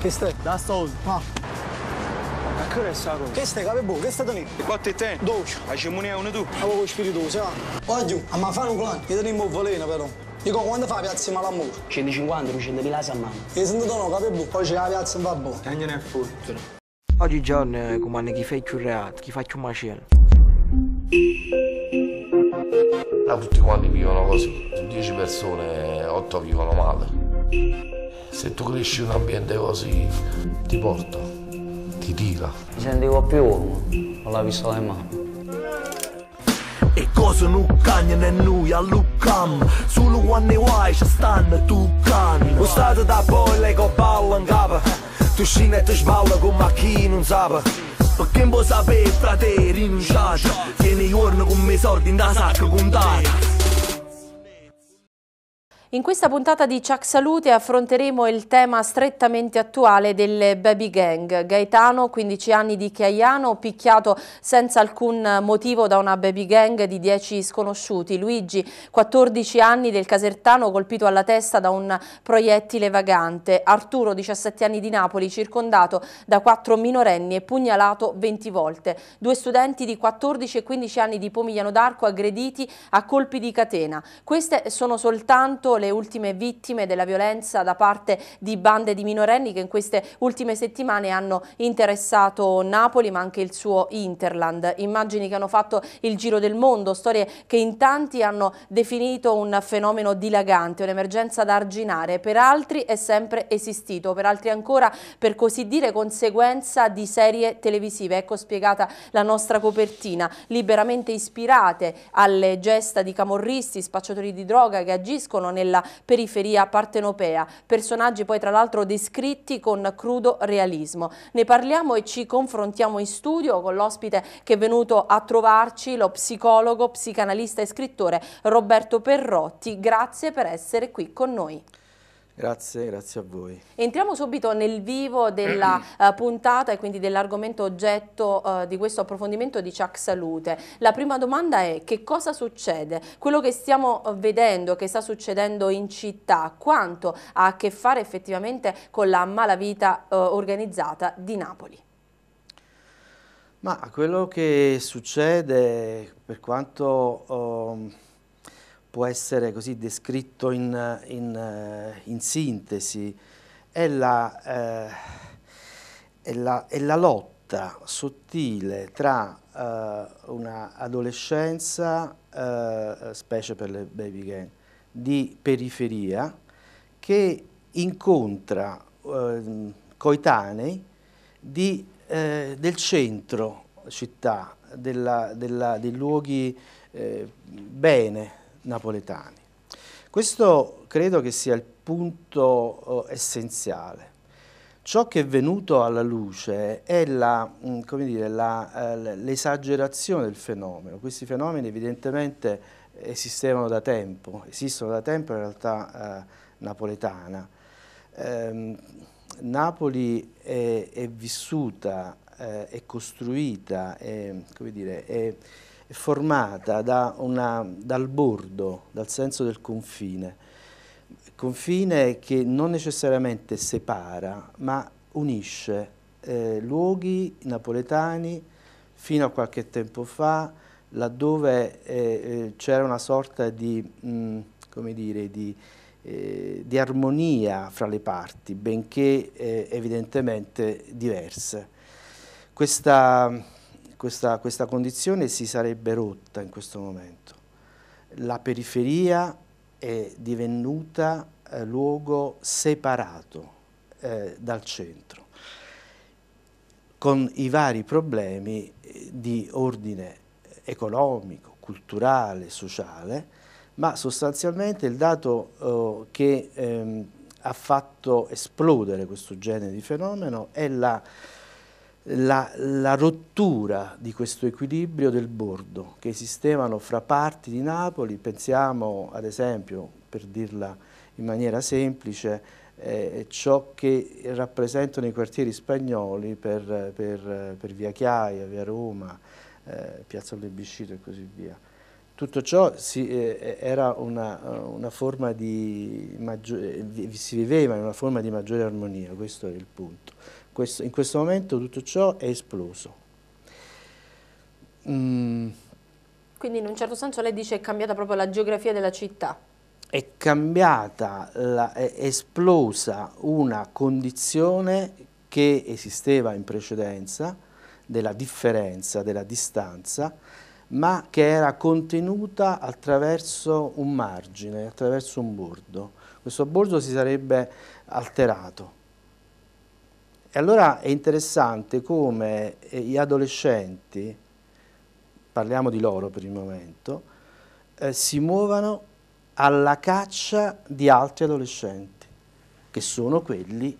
Che stai? Da That's all. Ma che e sako. Kestek, abe bu, kestek të një. E quattro e ten? Doqë. A shimuni e unë du? A po këshpiri se ha. Oggi, a ma fa nuk lanë, i të një më vëlejnë, però. Dico, quando fa piazza in malamore? 150, 200 mila a mano. E se sentito no, capi poi c'è la piazza in Vabbo. E ne è fottuto. Oggigiorno, eh, come hanno chi fa un reato, chi fa più macello. Ma ah, tutti quanti vivono così. Su 10 persone, 8 vivono male. Se tu cresci in un ambiente così, ti porta, ti tira. Mi sentivo più uomo con la pistola in mano. E cosa non cagnano noi a Lucam Solo quando vuoi ci stanno tu cani Ho stato da poi con ballo in capo Tu scina e ti sballa con macchina non Per chi non sapere frate rinunciato Tieni i giorni con me sordi in da sacca contata in questa puntata di Ciac Salute affronteremo il tema strettamente attuale delle baby gang. Gaetano, 15 anni di Chiaiano, picchiato senza alcun motivo da una baby gang di 10 sconosciuti. Luigi, 14 anni del Casertano, colpito alla testa da un proiettile vagante. Arturo, 17 anni di Napoli, circondato da 4 minorenni e pugnalato 20 volte. Due studenti di 14 e 15 anni di Pomigliano d'Arco aggrediti a colpi di catena. Queste sono soltanto le ultime vittime della violenza da parte di bande di minorenni che in queste ultime settimane hanno interessato Napoli ma anche il suo Interland. Immagini che hanno fatto il giro del mondo, storie che in tanti hanno definito un fenomeno dilagante, un'emergenza da arginare. Per altri è sempre esistito, per altri ancora per così dire conseguenza di serie televisive. Ecco spiegata la nostra copertina, liberamente ispirate alle gesta di camorristi, spacciatori di droga che agiscono nel della periferia partenopea, personaggi poi tra l'altro descritti con crudo realismo. Ne parliamo e ci confrontiamo in studio con l'ospite che è venuto a trovarci, lo psicologo, psicanalista e scrittore Roberto Perrotti. Grazie per essere qui con noi. Grazie, grazie a voi. Entriamo subito nel vivo della uh, puntata e quindi dell'argomento oggetto uh, di questo approfondimento di Ciac Salute. La prima domanda è che cosa succede? Quello che stiamo eh, vedendo, che sta succedendo in città, quanto ha a che fare effettivamente con la malavita uh, organizzata di Napoli? Ma quello che succede per quanto... Um, può essere così descritto in, in, eh, in sintesi, è la, eh, è, la, è la, lotta sottile tra eh, un'adolescenza, eh, specie per le baby gang, di periferia, che incontra eh, coetanei di, eh, del centro città, della, della, dei luoghi bene, napoletani. Questo credo che sia il punto eh, essenziale. Ciò che è venuto alla luce è mm, eh, l'esagerazione del fenomeno. Questi fenomeni evidentemente esistevano da tempo, esistono da tempo in realtà eh, napoletana. Eh, Napoli è, è vissuta, eh, è costruita, è, come dire, è, è formata da una, dal bordo, dal senso del confine, confine che non necessariamente separa ma unisce eh, luoghi napoletani fino a qualche tempo fa laddove eh, eh c'era una sorta di, mh, mm, come dire, di eh, di armonia fra le parti, benché eh, evidentemente diverse. Questa questa, questa condizione si sarebbe rotta in questo momento. La periferia è divenuta eh, luogo separato eh, dal centro, con i vari problemi eh, di ordine economico, culturale, sociale, ma sostanzialmente il dato eh, che ehm, ha fatto esplodere questo genere di fenomeno è la la, la, rottura di questo equilibrio del bordo che esistevano fra parti di Napoli, pensiamo ad esempio, per dirla in maniera semplice, eh, ciò che rappresentano i quartieri spagnoli per, per, per via Chiaia, via Roma, eh, piazza Plebiscito e così via. Tutto ciò si, eh, era una, una forma di maggiore, eh, si viveva in una forma di maggiore armonia, questo è il punto in questo momento tutto ciò è esploso. Mm. Quindi in un certo senso lei dice che è cambiata proprio la geografia della città. È cambiata, la, è esplosa una condizione che esisteva in precedenza, della differenza, della distanza, ma che era contenuta attraverso un margine, attraverso un bordo. Questo bordo si sarebbe alterato e allora è interessante come eh, gli adolescenti, parliamo di loro per il momento, eh, si muovano alla caccia di altri adolescenti, che sono quelli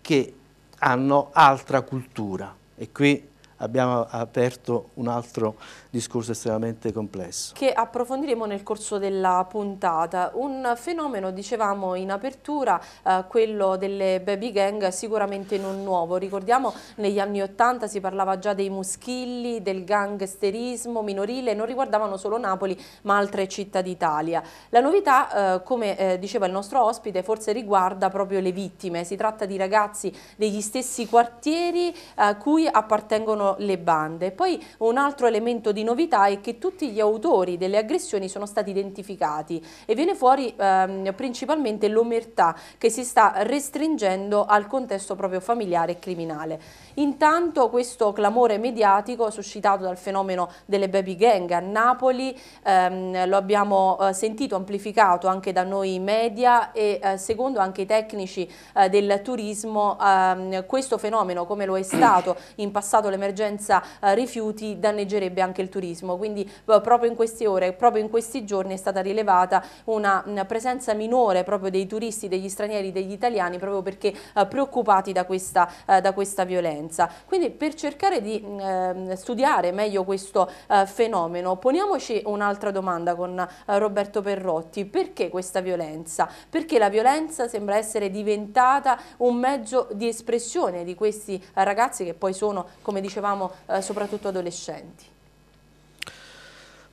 che hanno altra cultura. E qui abbiamo aperto un altro discorso estremamente complesso. Che approfondiremo nel corso della puntata. Un fenomeno, dicevamo in apertura, eh, quello delle baby gang sicuramente non nuovo. Ricordiamo negli anni Ottanta si parlava già dei muschilli, del gangsterismo minorile, non riguardavano solo Napoli ma altre città d'Italia. La novità, eh, come eh, diceva il nostro ospite, forse riguarda proprio le vittime. Si tratta di ragazzi degli stessi quartieri a eh, cui appartengono le bande. Poi un altro elemento di novità è che tutti gli autori delle aggressioni sono stati identificati e viene fuori ehm, principalmente l'omertà che si sta restringendo al contesto proprio familiare e criminale. Intanto questo clamore mediatico suscitato dal fenomeno delle baby gang a Napoli ehm, lo abbiamo eh, sentito amplificato anche da noi media e eh, secondo anche i tecnici eh, del turismo ehm, questo fenomeno come lo è stato in passato l'emergenza eh, rifiuti danneggerebbe anche il turismo turismo, quindi eh, proprio in queste ore, proprio in questi giorni è stata rilevata una, presenza minore proprio dei turisti, degli stranieri, degli italiani proprio perché eh, preoccupati da questa, eh, da questa, violenza. Quindi per cercare di ehm, studiare meglio questo fenomeno poniamoci un'altra domanda con Roberto Perrotti, perché questa violenza? Perché la violenza sembra essere diventata un mezzo di espressione di questi ragazzi che poi sono, come dicevamo, soprattutto adolescenti?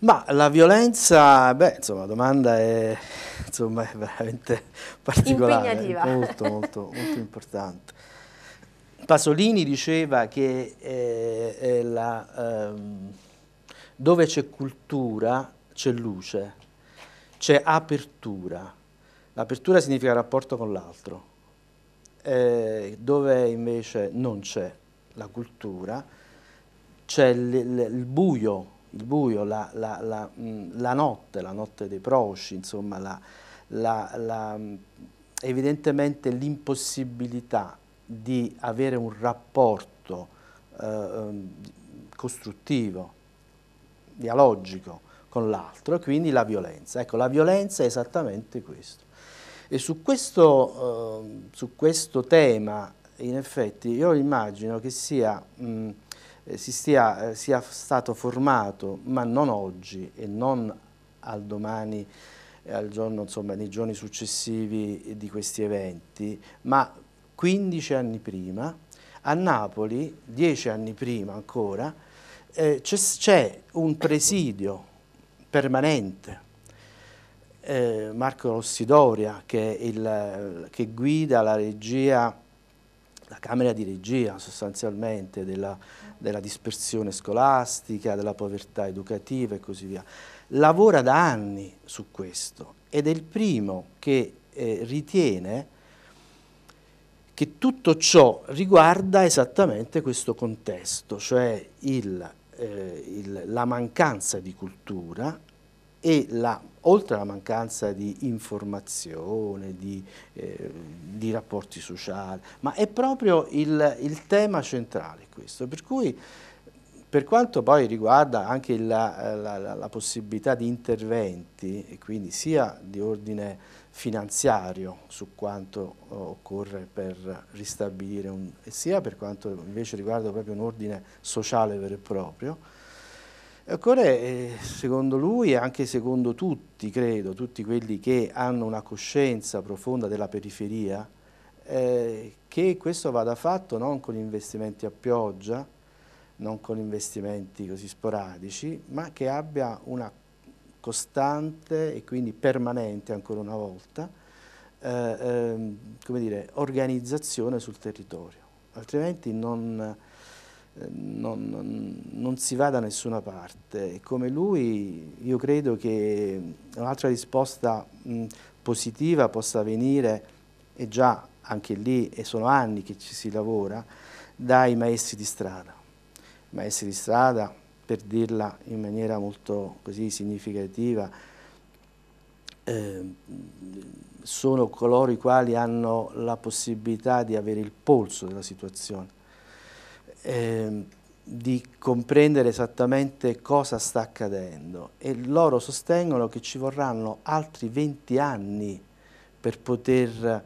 Ma la violenza, beh, insomma, la domanda è, insomma, è veramente particolare, molto, molto, molto importante. Pasolini diceva che eh, la, ehm, dove c'è cultura c'è luce, c'è apertura. L'apertura significa rapporto con l'altro. Eh, dove invece non c'è la cultura, c'è il buio il buio, la, la, la, mm, la, notte, la notte dei prosci, insomma, mm, evidentemente l'impossibilità di avere un rapporto eh, ehm, costruttivo, dialogico con l'altro, quindi la violenza. Ecco, la violenza è esattamente questo. E su questo, eh, su questo tema, in effetti, io immagino che sia... Mh, mm, eh, si stia, eh, sia stato formato, ma non oggi e non al domani, eh, al giorno, insomma, nei giorni successivi di questi eventi, ma 15 anni prima, a Napoli, 10 anni prima ancora, eh, c'è un presidio permanente. Eh, Marco Rossidoria, che, il, che guida la regia la camera di regia sostanzialmente della, della dispersione scolastica, della povertà educativa e così via. Lavora da anni su questo ed è il primo che eh, ritiene che tutto ciò riguarda esattamente questo contesto, cioè il, eh, il, la mancanza di cultura e la, oltre alla mancanza di informazione, di, eh, di rapporti sociali, ma è proprio il, il, tema centrale questo, per cui per quanto poi riguarda anche la, la, la possibilità di interventi, e quindi sia di ordine finanziario su quanto eh, occorre per ristabilire, un, sia per quanto invece riguarda proprio un ordine sociale vero e proprio, Occorre, eh, eh, secondo lui e anche secondo tutti, credo, tutti quelli che hanno una coscienza profonda della periferia, eh, che questo vada fatto non con investimenti a pioggia, non con investimenti così sporadici, ma che abbia una costante e quindi permanente, ancora una volta, eh, eh, come dire, organizzazione sul territorio. Altrimenti non non, non, si va da nessuna parte. Come lui io credo che un'altra risposta mh, positiva possa venire, e già anche lì, e sono anni che ci si lavora, dai maestri di strada. Maestri di strada, per dirla in maniera molto così significativa, eh, sono coloro i quali hanno la possibilità di avere il polso della situazione Ehm, di comprendere esattamente cosa sta accadendo e loro sostengono che ci vorranno altri 20 anni per poter,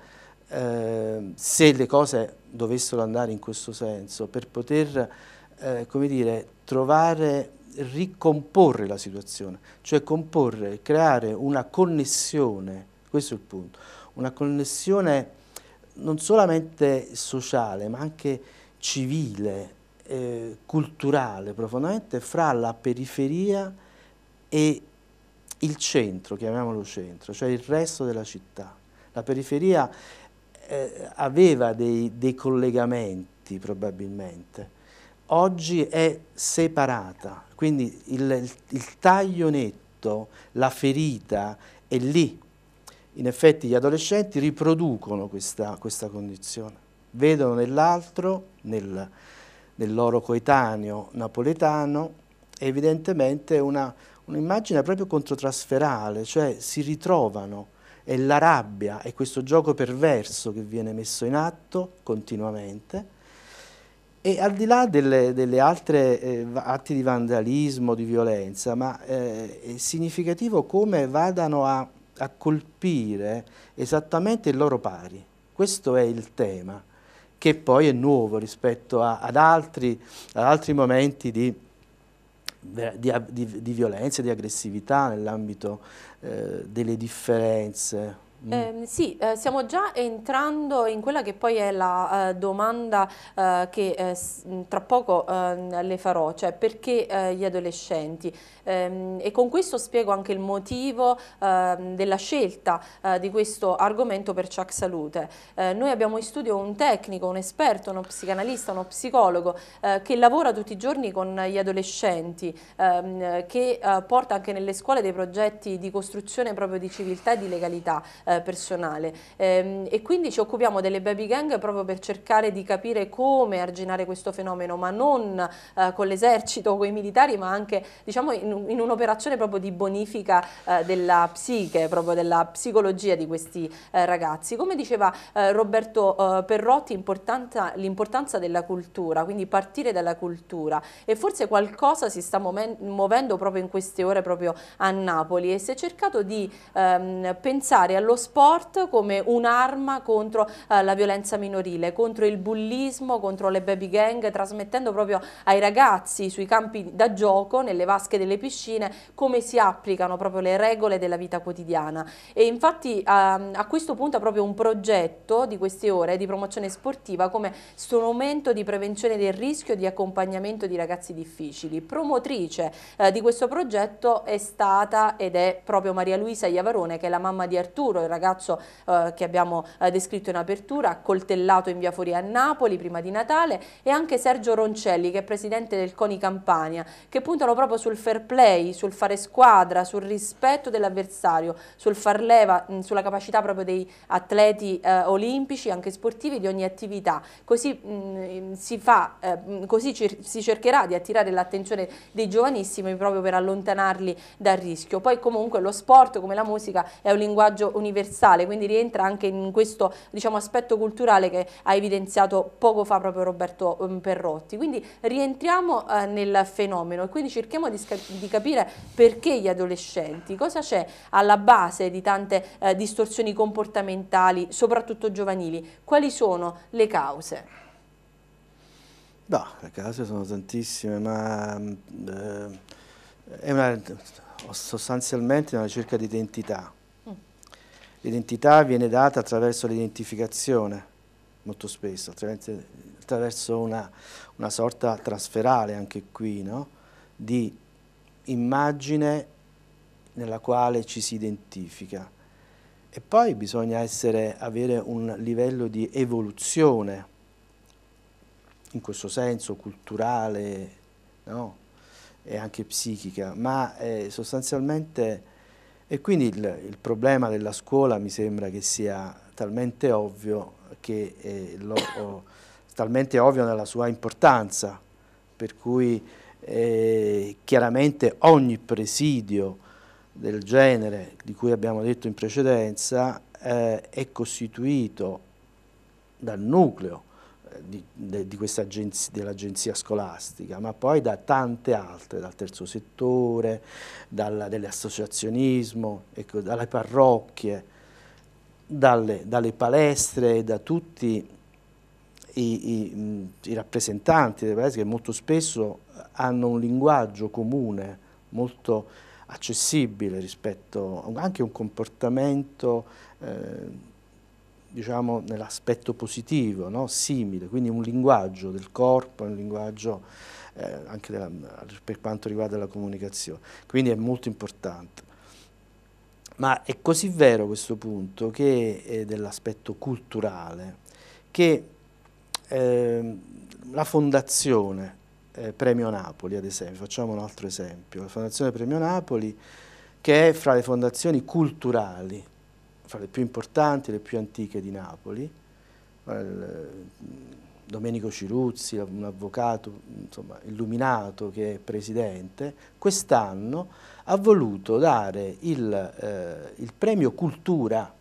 eh, se le cose dovessero andare in questo senso, per poter eh, come dire, trovare, ricomporre la situazione, cioè comporre, creare una connessione, questo è il punto, una connessione non solamente sociale ma anche civile, eh, culturale profondamente fra la periferia e il centro, chiamiamolo centro, cioè il resto della città. La periferia eh, aveva dei, dei collegamenti probabilmente, oggi è separata, quindi il, il, il, taglio netto, la ferita è lì. In effetti gli adolescenti riproducono questa, questa condizione vedono nell'altro, nel, nel, loro coetaneo napoletano, evidentemente un'immagine proprio controtrasferale, cioè si ritrovano, è la rabbia, è questo gioco perverso che viene messo in atto continuamente, e al di là delle, delle altre eh, atti di vandalismo, di violenza, ma eh, è significativo come vadano a, a colpire esattamente il loro pari. Questo è il tema che poi è nuovo rispetto a, ad, altri, ad, altri, momenti di, di, di, di violenza, di aggressività nell'ambito eh, delle differenze Mm. Eh, sì, eh, stiamo già entrando in quella che poi è la eh, domanda eh, che eh, mm, tra poco eh, le farò, cioè perché gli adolescenti? Ehm, e con questo spiego anche il motivo ehm, della scelta di questo argomento per Chuck Salute. noi abbiamo in studio un tecnico, un esperto, uno psicanalista, uno psicologo che lavora tutti i giorni con gli adolescenti, ehm, che porta anche nelle scuole dei progetti di costruzione proprio di civiltà e di legalità eh, personale. Ehm, e quindi ci occupiamo delle baby gang proprio per cercare di capire come arginare questo fenomeno, ma non eh, con l'esercito o con i militari, ma anche diciamo, in, in un'operazione proprio di bonifica eh, della psiche, proprio della psicologia di questi eh, ragazzi. Come diceva eh, Roberto eh, Perrotti, l'importanza della cultura, quindi partire dalla cultura e forse qualcosa si sta muovendo proprio in queste ore proprio a Napoli e si è cercato di ehm, pensare allo sport come un'arma contro eh, la violenza minorile, contro il bullismo, contro le baby gang, trasmettendo proprio ai ragazzi sui campi da gioco, nelle vasche delle piscine, come si applicano proprio le regole della vita quotidiana. E infatti a, ehm, a questo punta proprio un progetto di queste ore di promozione sportiva come strumento di prevenzione del rischio di accompagnamento di ragazzi difficili. Promotrice eh, di questo progetto è stata ed è proprio Maria Luisa Iavarone che è la mamma di Arturo, il ragazzo eh, che abbiamo eh, descritto in apertura, accoltellato in via Fuori a Napoli prima di Natale e anche Sergio Roncelli che è presidente del CONI Campania che puntano proprio sul fair play, sul fare squadra, sul rispetto dell'avversario, sul far leva, mh, sulla capacità proprio dei atleti eh, olimpici, anche sportivi, di ogni attività. Così, mh, si, fa, eh, così cer si cercherà di attirare l'attenzione dei giovanissimi proprio per allontanarli dal rischio. Poi comunque lo sport come la musica è un linguaggio universale universale, quindi rientra anche in questo diciamo, aspetto culturale che ha evidenziato poco fa proprio Roberto ehm, Perrotti. Quindi rientriamo eh, nel fenomeno e quindi cerchiamo di, di capire perché gli adolescenti, cosa c'è alla base di tante eh, distorsioni comportamentali, soprattutto giovanili, quali sono le cause? No, le cause sono tantissime, ma mm, eh, è una, sostanzialmente una ricerca di identità. L'identità viene data attraverso l'identificazione, molto spesso, attraverso una, una, sorta trasferale anche qui, no? di immagine nella quale ci si identifica. E poi bisogna essere, avere un livello di evoluzione, in questo senso culturale no? e anche psichica, ma eh, sostanzialmente e quindi il, il, problema della scuola mi sembra che sia talmente ovvio, che, eh, lo, oh, talmente ovvio nella sua importanza, per cui eh, chiaramente ogni presidio del genere di cui abbiamo detto in precedenza eh, è costituito dal nucleo eh, di, de, di dell'agenzia scolastica, ma poi da tante altre, dal terzo settore, dall'associazionismo, ecco, dalle parrocchie, dalle, dalle palestre, da tutti i, i, i, rappresentanti dei paesi che molto spesso hanno un linguaggio comune molto accessibile rispetto anche a un comportamento eh, diciamo, nell'aspetto positivo, no? simile, quindi un linguaggio del corpo, un linguaggio eh, anche della, per quanto riguarda la comunicazione, quindi è molto importante. Ma è così vero questo punto che eh, dell'aspetto culturale che eh, la fondazione eh, Premio Napoli, ad esempio, facciamo un altro esempio, la fondazione Premio Napoli che è fra le fondazioni culturali fra le più importanti le più antiche di Napoli, eh, mm, Domenico Ciruzzi, un avvocato insomma, illuminato che è presidente, quest'anno ha voluto dare il, eh, il premio, Cultura,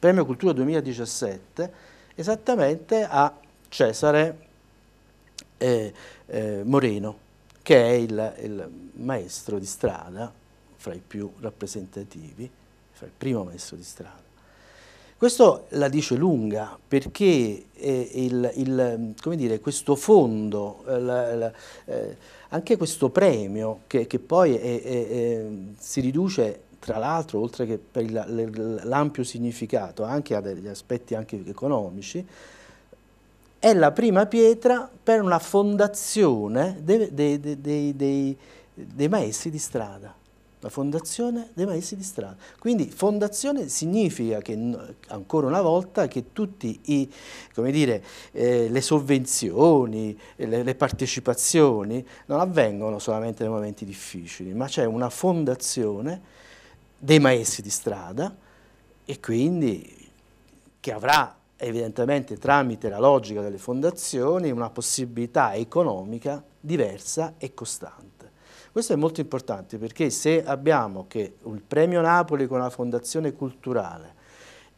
premio Cultura 2017 esattamente a Cesare eh, eh, Moreno, che è il, il maestro di strada fra i più rappresentativi cioè il primo maestro di strada. Questo la dice lunga perché eh, il, il, dire, questo fondo, eh, la, la, eh, anche questo premio che, che poi è, è, è, si riduce tra l'altro oltre che per l'ampio significato anche a degli aspetti anche economici, è la prima pietra per una fondazione dei, dei, dei, dei maestri di strada la fondazione dei maestri di strada. Quindi fondazione significa che, ancora una volta, che tutte eh, le sovvenzioni, le, le partecipazioni non avvengono solamente nei momenti difficili, ma c'è una fondazione dei maestri di strada e quindi che avrà evidentemente tramite la logica delle fondazioni una possibilità economica diversa e costante. Questo è molto importante perché se abbiamo che il premio Napoli con la fondazione culturale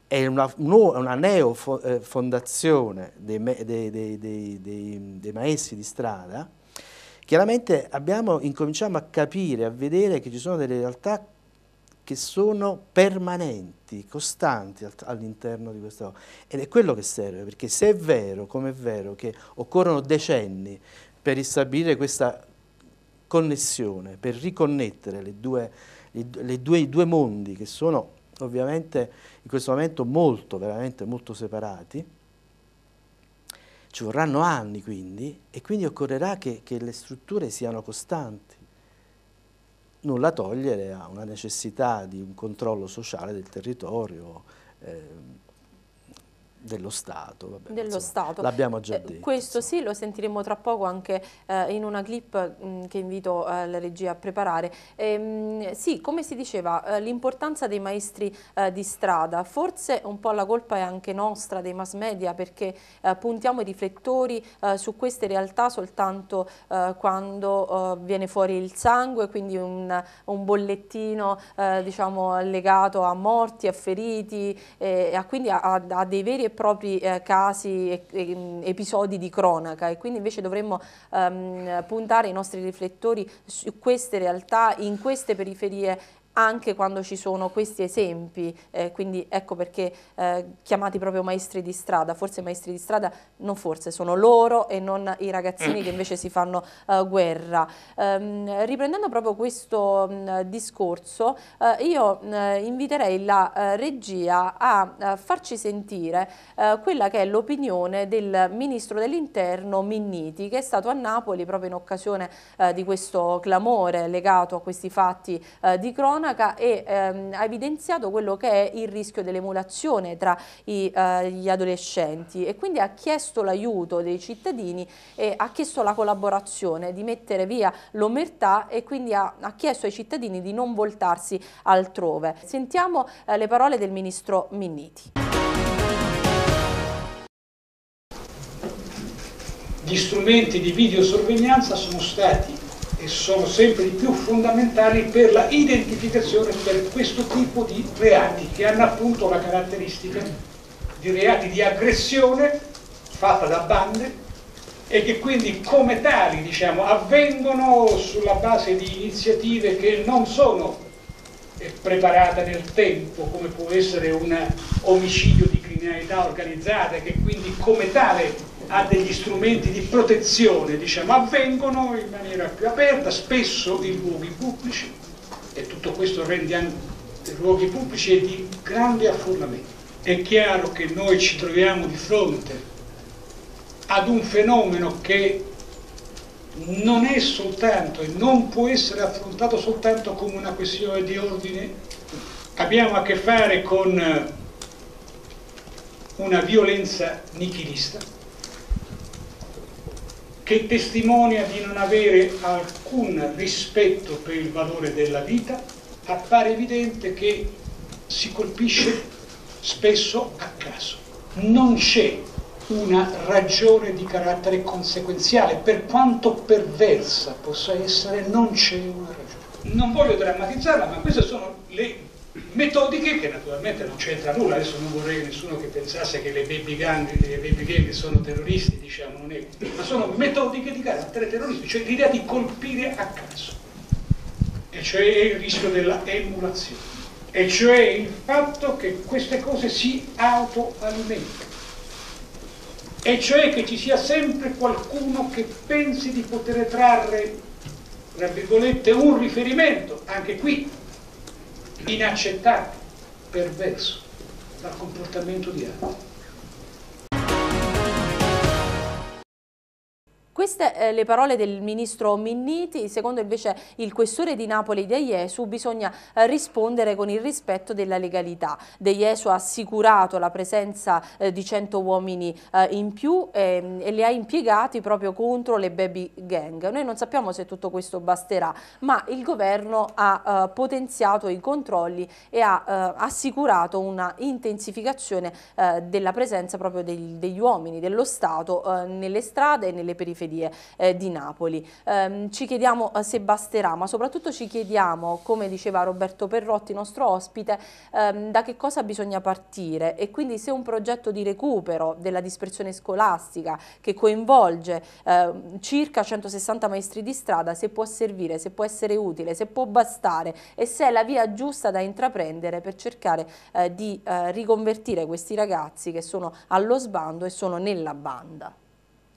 è una, una neofondazione eh, dei, dei, dei, dei, maestri di strada, chiaramente abbiamo, incominciamo a capire, a vedere che ci sono delle realtà che sono permanenti, costanti all'interno di questo. Ed è quello che serve, perché se è vero, come è vero, che occorrono decenni per ristabilire questa connessione, per riconnettere le due, le, due, i due mondi che sono ovviamente in questo momento molto, veramente molto separati. Ci vorranno anni quindi e quindi occorrerà che, che le strutture siano costanti. Nulla togliere a una necessità di un controllo sociale del territorio, eh, dello Stato. dello Stato. L'abbiamo già eh, detto. Eh, questo insomma. sì, lo sentiremo tra poco anche eh, in una clip mh, mm, che invito eh, la regia a preparare. E, ehm, mh, sì, come si diceva, eh, l'importanza dei maestri eh, di strada, forse un po' la colpa è anche nostra, dei mass media, perché puntiamo i riflettori su queste realtà soltanto quando viene fuori il sangue, quindi un, un bollettino diciamo, legato a morti, a feriti, a, quindi a, a, a dei veri e e propri eh, casi e, e, episodi di cronaca e quindi invece dovremmo ehm, puntare i nostri riflettori su queste realtà, in queste periferie anche quando ci sono questi esempi, eh, quindi ecco perché eh, chiamati proprio maestri di strada, forse maestri di strada non forse, sono loro e non i ragazzini che invece si fanno eh, guerra. Ehm, riprendendo proprio questo mh, mm, discorso, eh, io mh, mm, inviterei la eh, regia a farci sentire eh, quella che è l'opinione del Ministro dell'Interno Minniti, che è stato a Napoli proprio in occasione di questo clamore legato a questi fatti di cronaca, cronaca e ehm, ha evidenziato quello che è il rischio dell'emulazione tra i, eh, gli adolescenti e quindi ha chiesto l'aiuto dei cittadini e ha chiesto la collaborazione di mettere via l'omertà e quindi ha, ha, chiesto ai cittadini di non voltarsi altrove. Sentiamo eh, le parole del ministro Minniti. Gli strumenti di videosorveglianza sono stati e sono sempre di più fondamentali per la identificazione per questo tipo di reati che hanno appunto la caratteristica di reati di aggressione fatta da bande e che quindi come tali diciamo, avvengono sulla base di iniziative che non sono eh, preparate nel tempo come può essere un omicidio di criminalità organizzata che quindi come tale ha degli strumenti di protezione diciamo, avvengono in maniera più aperta, spesso in luoghi pubblici e tutto questo rende anche luoghi pubblici di grande affollamento. È chiaro che noi ci troviamo di fronte ad un fenomeno che non è soltanto e non può essere affrontato soltanto come una questione di ordine. Abbiamo a che fare con una violenza nichilista che testimonia di non avere alcun rispetto per il valore della vita, appare evidente che si colpisce spesso a caso. Non c'è una ragione di carattere conseguenziale, per quanto perversa possa essere, non c'è una ragione. Non voglio drammatizzarla, ma queste sono le metodiche che naturalmente non c'entra nulla, adesso non vorrei nessuno che pensasse che le baby gang, le baby gang sono terroristi, diciamo, non è, ma sono metodiche di carattere terroristico, cioè l'idea di colpire a caso, e cioè il rischio della emulazione, e cioè il fatto che queste cose si autoalimentano, e cioè che ci sia sempre qualcuno che pensi di poter trarre, tra virgolette, un riferimento, anche qui inaccettabile, perverso dal comportamento di altri. Queste eh, le parole del ministro Minniti, secondo invece il questore di Napoli De Iesu bisogna eh, rispondere con il rispetto della legalità. De Iesu ha assicurato la presenza eh, di 100 uomini eh, in più ehm, e li ha impiegati proprio contro le baby gang. Noi non sappiamo se tutto questo basterà, ma il governo ha eh, potenziato i controlli e ha eh, assicurato una intensificazione della presenza proprio degli, degli uomini dello Stato nelle strade e nelle periferie Confedie eh, di Napoli. Ehm, ci chiediamo eh, se basterà, ma soprattutto ci chiediamo, come diceva Roberto Perrotti, nostro ospite, ehm, da che cosa bisogna partire e quindi se un progetto di recupero della dispersione scolastica che coinvolge eh, circa 160 maestri di strada, se può servire, se può essere utile, se può bastare e se è la via giusta da intraprendere per cercare eh, di eh, riconvertire questi ragazzi che sono allo sbando e sono nella banda.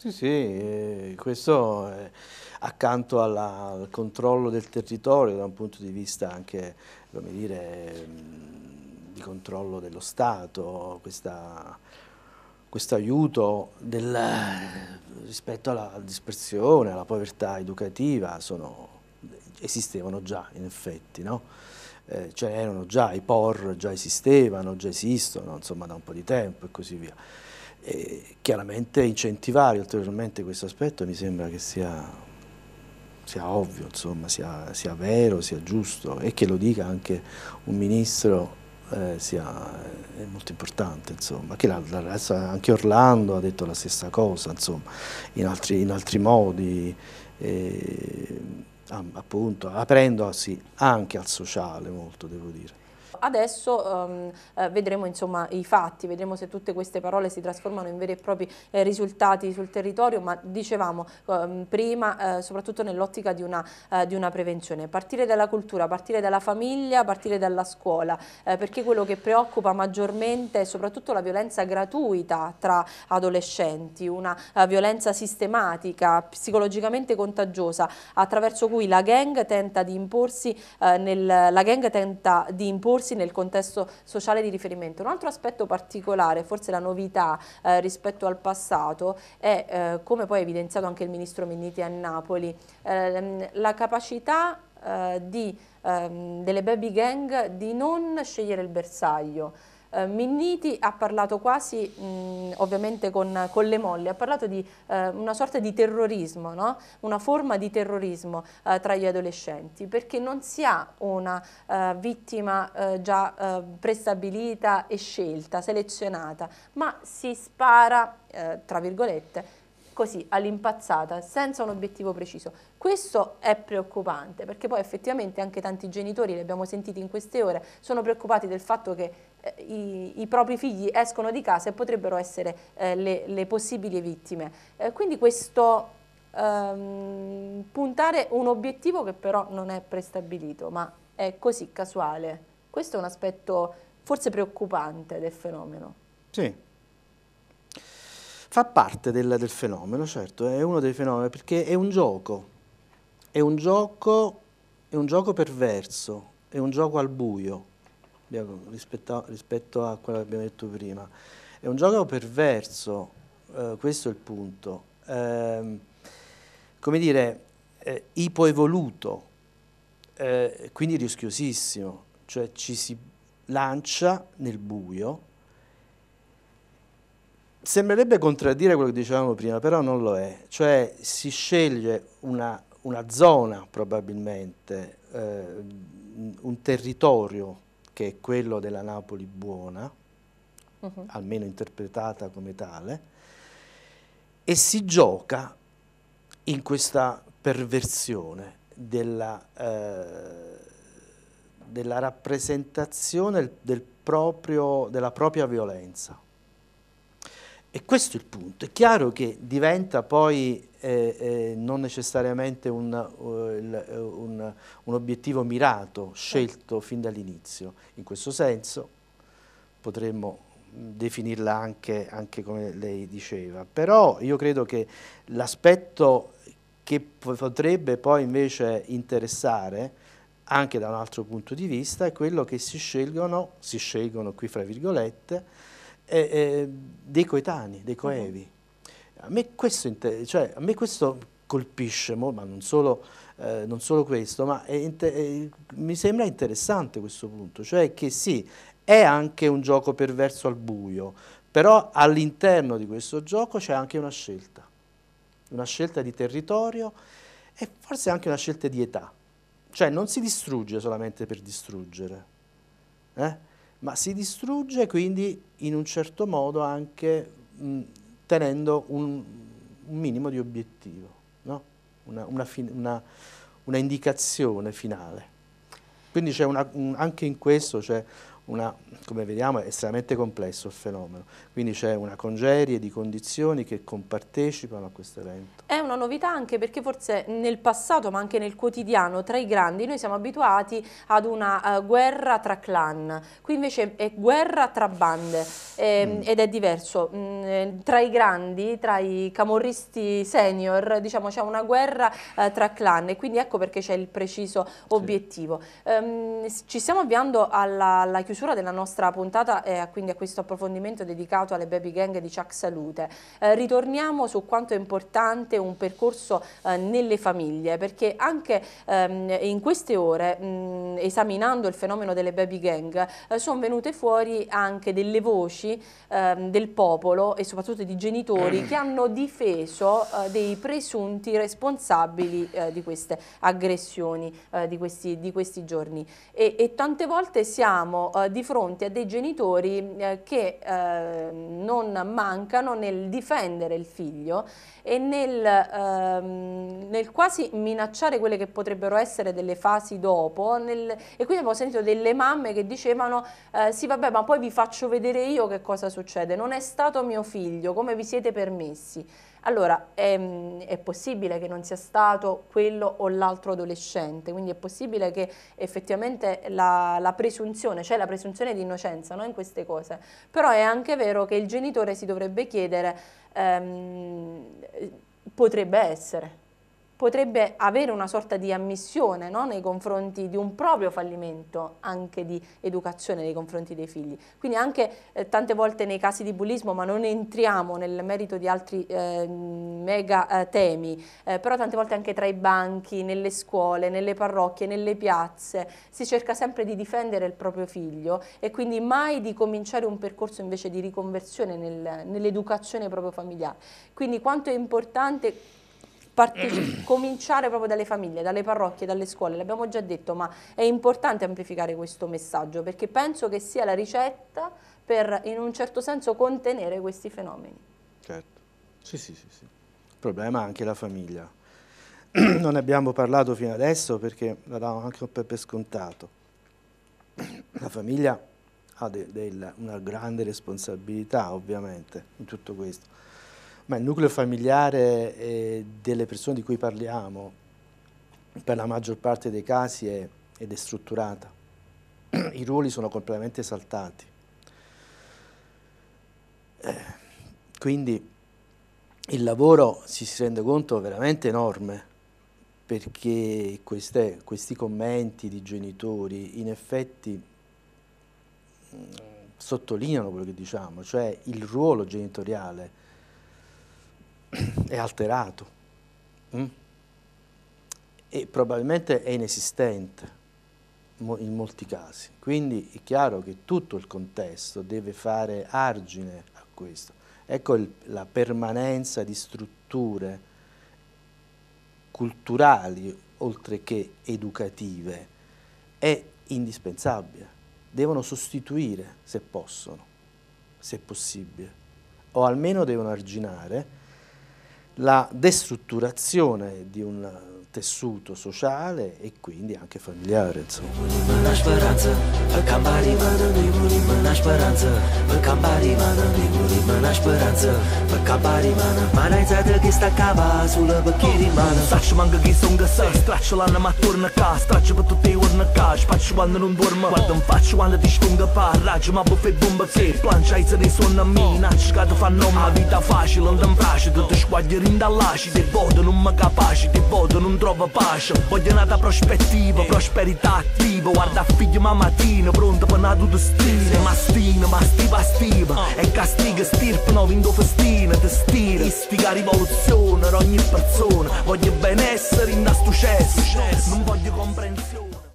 Sì, sì, eh, questo eh, accanto alla, al controllo del territorio da un punto di vista anche, come dire, mm, di controllo dello Stato, questo aiuto del, rispetto alla dispersione, alla povertà educativa, sono, esistevano già in effetti, no? eh, c'erano cioè già, i POR già esistevano, già esistono, insomma da un po' di tempo e così via. E chiaramente incentivare ulteriormente questo aspetto mi sembra che sia, sia ovvio, insomma, sia, sia, vero, sia giusto e che lo dica anche un ministro eh, sia, è molto importante, insomma, che la, la, anche Orlando ha detto la stessa cosa, insomma, in altri, in altri modi. Eh, appunto aprendosi anche al sociale molto devo dire. Adesso um, eh, vedremo insomma, i fatti, vedremo se tutte queste parole si trasformano in veri e propri eh, risultati sul territorio, ma dicevamo um, prima eh, soprattutto nell'ottica di, eh, di, una prevenzione, partire dalla cultura, partire dalla famiglia, partire dalla scuola, eh, perché quello che preoccupa maggiormente è soprattutto la violenza gratuita tra adolescenti, una eh, violenza sistematica, psicologicamente contagiosa, attraverso cui la gang tenta di imporsi, nel, la gang tenta di imporsi porsi nel contesto sociale di riferimento. Un altro aspetto particolare, forse la novità eh, rispetto al passato, è eh, come poi ha evidenziato anche il ministro Minniti a Napoli, ehm, la capacità eh, di, ehm, delle baby gang di non scegliere il bersaglio, eh, Minniti ha parlato quasi, mh, ovviamente con, con, le molle, ha parlato di eh, una sorta di terrorismo, no? una forma di terrorismo eh, tra gli adolescenti, perché non si ha una eh, vittima eh, già eh, prestabilita e scelta, selezionata, ma si spara, tra virgolette, così all'impazzata, senza un obiettivo preciso. Questo è preoccupante perché poi effettivamente anche tanti genitori, li abbiamo sentiti in queste ore, sono preoccupati del fatto che i, i, propri figli escono di casa e potrebbero essere eh, le, le, possibili vittime. Eh, quindi questo ehm, puntare un obiettivo che però non è prestabilito, ma è così casuale. Questo è un aspetto forse preoccupante del fenomeno. Sì, fa parte del, del, fenomeno, certo, è uno dei fenomeni, perché è un gioco, è un gioco, è un gioco perverso, è un gioco al buio, rispetto, rispetto a quello che abbiamo detto prima. È un gioco perverso, eh, questo è il punto. Eh, come dire, eh, ipoevoluto, eh, quindi rischiosissimo, cioè ci si lancia nel buio. Sembrerebbe contraddire quello che dicevamo prima, però non lo è, cioè si sceglie una, una zona probabilmente, eh, un territorio che è quello della Napoli buona, uh mhm. -huh. almeno interpretata come tale, e si gioca in questa perversione della, eh, della rappresentazione del proprio, della propria violenza. E questo è il punto. È chiaro che diventa poi eh, eh, non necessariamente un, uh, un, un, obiettivo mirato, scelto fin dall'inizio. In questo senso potremmo mm, definirla anche, anche come lei diceva. Però io credo che l'aspetto che potrebbe poi invece interessare anche da un altro punto di vista è quello che si scelgono, si scelgono qui fra virgolette, eh, dei coetanei, dei coevi. A me questo, cioè, a me questo colpisce, ma non solo, eh, non solo questo, ma mi sembra interessante questo punto, cioè che sì, è anche un gioco perverso al buio, però all'interno di questo gioco c'è anche una scelta, una scelta di territorio e forse anche una scelta di età, cioè non si distrugge solamente per distruggere. Eh? ma si distrugge quindi in un certo modo anche mh, tenendo un, un, minimo di obiettivo, no? una, una, fin, una, una indicazione finale. Quindi un, anche in questo c'è una, come vediamo è estremamente complesso il fenomeno, quindi c'è una congerie di condizioni che compartecipano a questo evento. È una novità anche perché forse nel passato ma anche nel quotidiano tra i grandi noi siamo abituati ad una uh, guerra tra clan, qui invece è guerra tra bande eh, mm. ed è diverso, mm, eh, tra i grandi, tra i camorristi senior diciamo c'è una guerra uh, tra clan e quindi ecco perché c'è il preciso obiettivo. Sì. Um, ehm, ci stiamo avviando alla, alla chiusura chiusura della nostra puntata e quindi a questo approfondimento dedicato alle baby gang di Chuck Salute. Eh, ritorniamo su quanto è importante un percorso eh, nelle famiglie perché anche ehm, in queste ore mh, esaminando il fenomeno delle baby gang eh, sono venute fuori anche delle voci ehm, del popolo e soprattutto di genitori che hanno difeso eh, dei presunti responsabili eh, di queste aggressioni eh, di questi, di, questi, giorni e, e tante volte siamo di fronte a dei genitori eh, che eh, non mancano nel difendere il figlio e nel, ehm, nel, quasi minacciare quelle che potrebbero essere delle fasi dopo nel, e quindi abbiamo sentito delle mamme che dicevano eh, sì vabbè ma poi vi faccio vedere io che cosa succede, non è stato mio figlio, come vi siete permessi? allora è, ehm, è, possibile che non sia stato quello o l'altro adolescente, quindi è possibile che effettivamente la, la presunzione, c'è cioè la presunzione di innocenza no? in queste cose, però è anche vero che il genitore si dovrebbe chiedere, ehm, potrebbe essere, potrebbe avere una sorta di ammissione no? nei confronti di un proprio fallimento anche di educazione nei confronti dei figli. Quindi anche eh, tante volte nei casi di bullismo, ma non entriamo nel merito di altri eh, mega eh, temi, eh, però tante volte anche tra i banchi, nelle scuole, nelle parrocchie, nelle piazze, si cerca sempre di difendere il proprio figlio e quindi mai di cominciare un percorso invece di riconversione nel, nell'educazione proprio familiare. Quindi quanto è importante cominciare proprio dalle famiglie, dalle parrocchie, dalle scuole, l'abbiamo già detto, ma è importante amplificare questo messaggio perché penso che sia la ricetta per in un certo senso contenere questi fenomeni. Certo, sì sì sì, sì. il problema è anche la famiglia, non ne abbiamo parlato fino adesso perché la davamo anche un po' per scontato, la famiglia ha de, de, una grande responsabilità ovviamente in tutto questo ma il nucleo familiare eh, delle persone di cui parliamo, per la maggior parte dei casi, è, è destrutturata. I ruoli sono completamente saltati. Eh, quindi il lavoro si, rende conto veramente enorme perché queste, questi commenti di genitori in effetti mm, sottolineano quello che diciamo, cioè il ruolo genitoriale è alterato mh? Mm? e probabilmente è inesistente in molti casi. Quindi è chiaro che tutto il contesto deve fare argine a questo. Ecco il, la permanenza di strutture culturali oltre che educative è indispensabile. Devono sostituire se possono, se possibile, o almeno devono arginare la destrutturazione di un tessuto sociale e quindi anche familiare. Faccio ghiso un găsă Straccio la nama turnă ca Straccio pe tutei urnă ca Și faccio oană nu-mi dormă Guardă-mi faccio oană de ștungă pa Rage mă bă pe bumbă Ți planșa ai să ne sună mina Și ca tu fan om A vita facilă îndăm prașă Tu te scoadie rinda la Și de vodă nu mă capa Și de vodă nu-mi trova pace, voglio un'altra prospettiva, prosperità attiva, guarda figlio mamatino, pronto per nato destino stile, mastino, mastiva stiva, ah. e castiga stirp, no vindo festina, Destino, istica rivoluzione, ogni persona, voglio benessere in da successo, non voglio comprendere.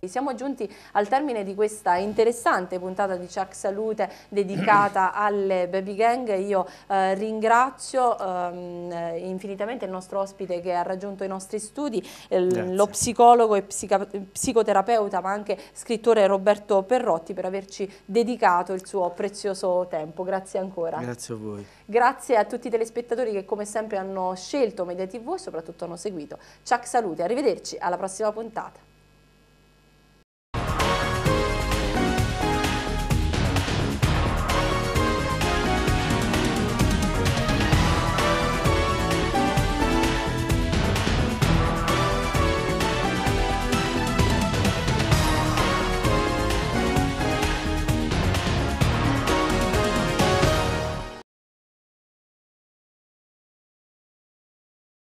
Siamo giunti al termine di questa interessante puntata di Chuck Salute dedicata alle baby gang. Io eh, ringrazio ehm, eh, infinitamente il nostro ospite che ha raggiunto i nostri studi, eh, lo psicologo e psicoterapeuta ma anche scrittore Roberto Perrotti per averci dedicato il suo prezioso tempo. Grazie ancora. Grazie a voi. Grazie a tutti i telespettatori che come sempre hanno scelto Media TV e soprattutto hanno seguito. Chuck Salute, arrivederci alla prossima puntata.